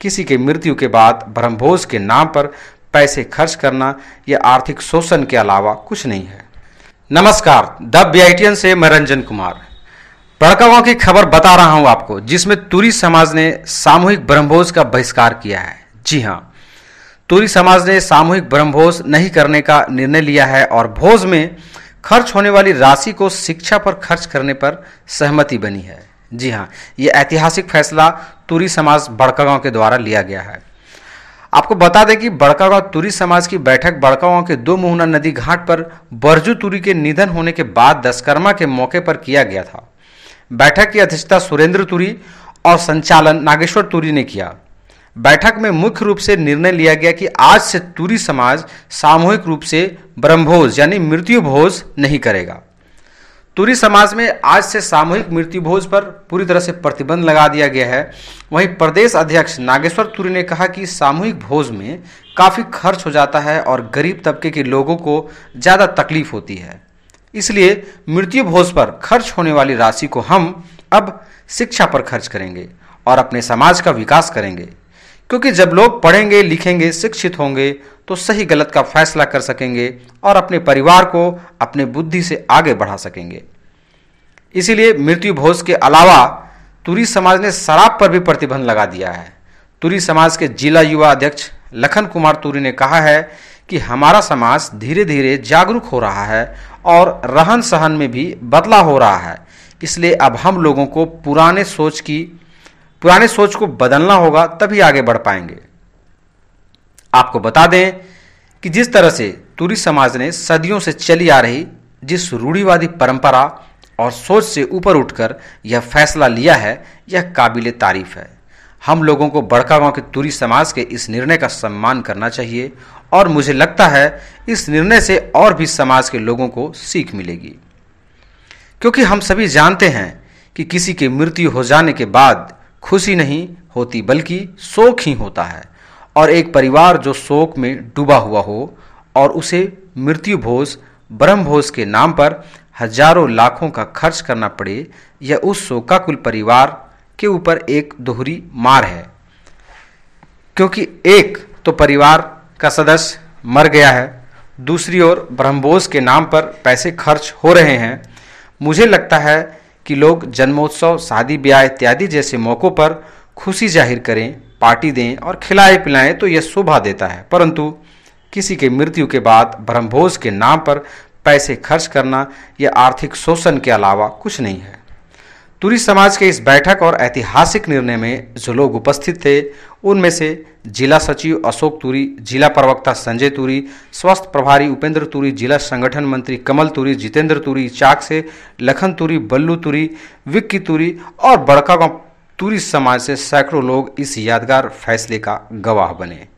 किसी के मृत्यु के बाद ब्रह्मभोज के नाम पर पैसे खर्च करना या आर्थिक शोषण के अलावा कुछ नहीं है नमस्कार द बी से मैं रंजन कुमार भड़कावा की खबर बता रहा हूं आपको जिसमें तुरी समाज ने सामूहिक ब्रह्मभोज का बहिष्कार किया है जी हाँ तुरी समाज ने सामूहिक ब्रह्मभोज नहीं करने का निर्णय लिया है और भोज में खर्च होने वाली राशि को शिक्षा पर खर्च करने पर सहमति बनी है जी हाँ ये ऐतिहासिक फैसला तुरी समाज बड़कागांव के द्वारा लिया गया है आपको बता दें कि बड़कागांव तुरी समाज की बैठक बड़कागांव के दो मोहना नदी घाट पर बरजू तुरी के निधन होने के बाद दशकर्मा के मौके पर किया गया था बैठक की अध्यक्षता सुरेंद्र तुरी और संचालन नागेश्वर तुरी ने किया बैठक में मुख्य रूप से निर्णय लिया गया कि आज से तुरी समाज सामूहिक रूप से ब्रह्मभोज यानी मृत्यु भोज नहीं करेगा तुरी समाज में आज से सामूहिक मृत्यु भोज पर पूरी तरह से प्रतिबंध लगा दिया गया है वहीं प्रदेश अध्यक्ष नागेश्वर तुरी ने कहा कि सामूहिक भोज में काफ़ी खर्च हो जाता है और गरीब तबके के लोगों को ज़्यादा तकलीफ होती है इसलिए मृत्यु भोज पर खर्च होने वाली राशि को हम अब शिक्षा पर खर्च करेंगे और अपने समाज का विकास करेंगे क्योंकि जब लोग पढ़ेंगे लिखेंगे शिक्षित होंगे तो सही गलत का फैसला कर सकेंगे और अपने परिवार को अपने बुद्धि से आगे बढ़ा सकेंगे इसीलिए मृत्यु भोज के अलावा तुरी समाज ने शराब पर भी प्रतिबंध लगा दिया है तुरी समाज के जिला युवा अध्यक्ष लखन कुमार तुरी ने कहा है कि हमारा समाज धीरे धीरे जागरूक हो रहा है और रहन सहन में भी बदलाव हो रहा है इसलिए अब हम लोगों को पुराने सोच की पुराने सोच को बदलना होगा तभी आगे बढ़ पाएंगे आपको बता दें कि जिस तरह से तुरी समाज ने सदियों से चली आ रही जिस रूढ़ीवादी परंपरा और सोच से ऊपर उठकर यह फैसला लिया है यह काबिल तारीफ है हम लोगों को बड़का गांव के तुरी समाज के इस निर्णय का सम्मान करना चाहिए और मुझे लगता है इस निर्णय से और भी समाज के लोगों को सीख मिलेगी क्योंकि हम सभी जानते हैं कि किसी के मृत्यु हो जाने के बाद खुशी नहीं होती बल्कि शोक ही होता है और एक परिवार जो शोक में डूबा हुआ हो और उसे मृत्यु भोज ब्रह्म भोज के नाम पर हजारों लाखों का खर्च करना पड़े यह उस शोकाकुल परिवार के ऊपर एक दोहरी मार है क्योंकि एक तो परिवार का सदस्य मर गया है दूसरी ओर ब्रह्मबोस के नाम पर पैसे खर्च हो रहे हैं मुझे लगता है कि लोग जन्मोत्सव शादी ब्याह इत्यादि जैसे मौक़ों पर खुशी जाहिर करें पार्टी दें और खिलाए पिलाएं तो यह शोभा देता है परंतु किसी के मृत्यु के बाद ब्रह्मभोज के नाम पर पैसे खर्च करना यह आर्थिक शोषण के अलावा कुछ नहीं है तुरी समाज के इस बैठक और ऐतिहासिक निर्णय में जो लोग उपस्थित थे उनमें से जिला सचिव अशोक तुरी जिला प्रवक्ता संजय तुरी स्वास्थ्य प्रभारी उपेंद्र तुरी जिला संगठन मंत्री कमल तुरी जितेंद्र तुरी चाक से लखन तुरी बल्लू तुरी विक्की तुरी और बड़का तुरी समाज से सैकड़ों लोग इस यादगार फैसले का गवाह बने